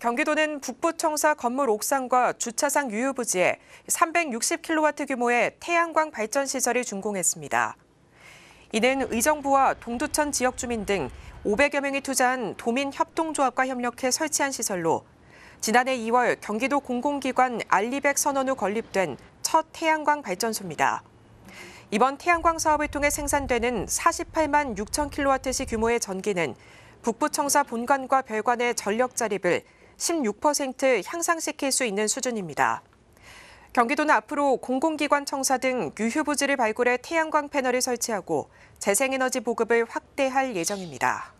경기도는 북부청사 건물 옥상과 주차장 유효부지에 360kW 규모의 태양광 발전 시설이 준공했습니다. 이는 의정부와 동두천 지역 주민 등 500여 명이 투자한 도민 협동조합과 협력해 설치한 시설로 지난해 2월 경기도 공공기관 알리백 선언 후 건립된 첫 태양광 발전소입니다. 이번 태양광 사업을 통해 생산되는 48만 6천 킬로와트시 규모의 전기는 북부청사 본관과 별관의 전력 자립을 16% 향상시킬 수 있는 수준입니다. 경기도는 앞으로 공공기관 청사 등 유휴 부지를 발굴해 태양광 패널을 설치하고 재생에너지 보급을 확대할 예정입니다.